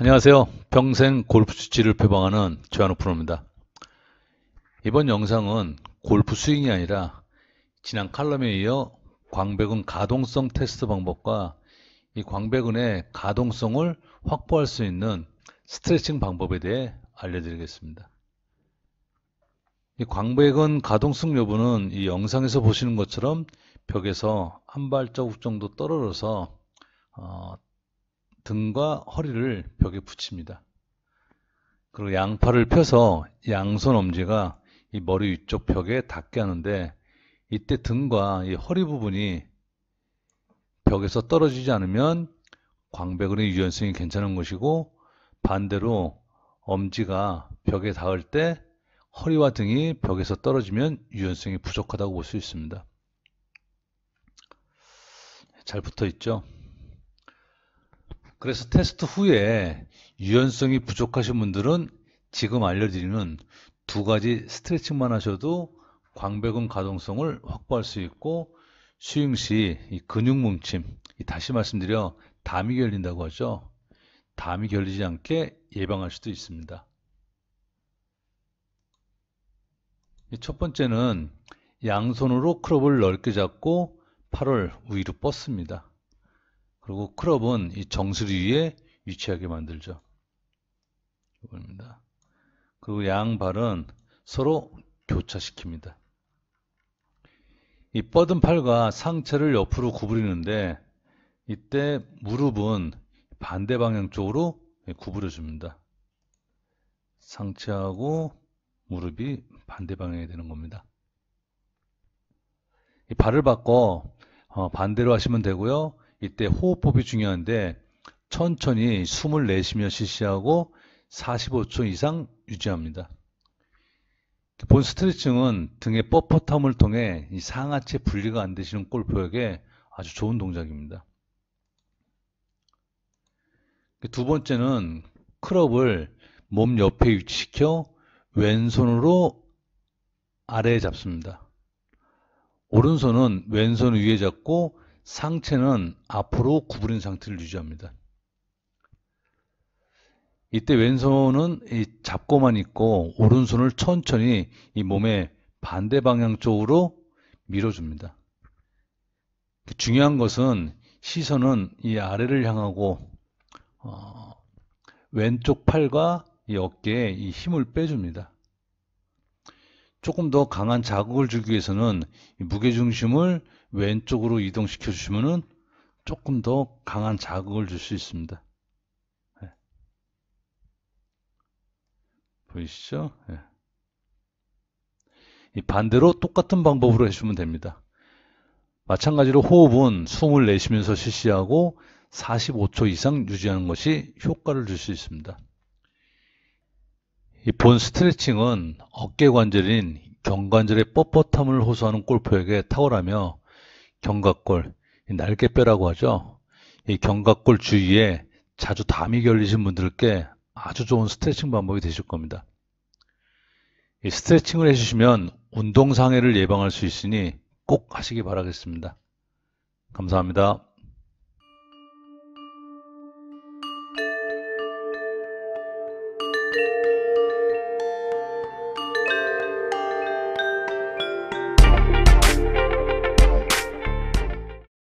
안녕하세요. 평생 골프 수치를 표방하는 최한우 프로입니다. 이번 영상은 골프 스윙이 아니라 지난 칼럼에 이어 광배근 가동성 테스트 방법과 이 광배근의 가동성을 확보할 수 있는 스트레칭 방법에 대해 알려드리겠습니다. 이 광배근 가동성 여부는 이 영상에서 보시는 것처럼 벽에서 한 발자국 정도 떨어져서 어, 등과 허리를 벽에 붙입니다. 그리고 양팔을 펴서 양손 엄지가 이 머리 위쪽 벽에 닿게 하는데 이때 등과 이 허리 부분이 벽에서 떨어지지 않으면 광배근의 유연성이 괜찮은 것이고 반대로 엄지가 벽에 닿을 때 허리와 등이 벽에서 떨어지면 유연성이 부족하다고 볼 수 있습니다. 잘 붙어 있죠? 그래서 테스트 후에 유연성이 부족하신 분들은 지금 알려드리는 두 가지 스트레칭만 하셔도 광배근 가동성을 확보할 수 있고 수행 시 근육 뭉침, 다시 말씀드려 담이 결린다고 하죠. 담이 결리지 않게 예방할 수도 있습니다. 첫 번째는 양손으로 크롭을 넓게 잡고 팔을 위로 뻗습니다. 그리고 크롭은 이 정수리 위에 위치하게 만들죠. 이겁니다. 그리고 양발은 서로 교차시킵니다. 이 뻗은 팔과 상체를 옆으로 구부리는데 이때 무릎은 반대 방향 쪽으로 구부려 줍니다. 상체하고 무릎이 반대 방향이 되는 겁니다. 이 발을 바꿔 어, 반대로 하시면 되고요. 이때 호흡법이 중요한데 천천히 숨을 내쉬며 실시하고 45초 이상 유지합니다. 본 스트레칭은 등의 뻣뻣함을 통해 상하체 분리가 안 되시는 골프에게 아주 좋은 동작입니다. 두 번째는 클럽을몸 옆에 위치시켜 왼손으로 아래에 잡습니다. 오른손은 왼손 위에 잡고 상체는 앞으로 구부린 상태를 유지합니다. 이때 왼손은 잡고만 있고 오른손을 천천히 이 몸의 반대 방향 쪽으로 밀어줍니다. 그 중요한 것은 시선은 이 아래를 향하고 어, 왼쪽 팔과 이 어깨에 이 힘을 빼줍니다. 조금 더 강한 자극을 주기 위해서는 무게중심을 왼쪽으로 이동시켜 주시면은 조금 더 강한 자극을 줄 수 있습니다. 네. 보이시죠? 네. 이 반대로 똑같은 방법으로 해주면 됩니다. 마찬가지로 호흡은 숨을 내쉬면서 실시하고 45초 이상 유지하는 것이 효과를 줄 수 있습니다. 이본 스트레칭은 어깨 관절인 경관절의 뻣뻣함을 호소하는 골프에게 탁월하며 견갑골, 날개뼈라고 하죠. 이 견갑골 주위에 자주 담이 결리신 분들께 아주 좋은 스트레칭 방법이 되실 겁니다. 이 스트레칭을 해주시면 운동상해를 예방할 수 있으니 꼭 하시기 바라겠습니다. 감사합니다.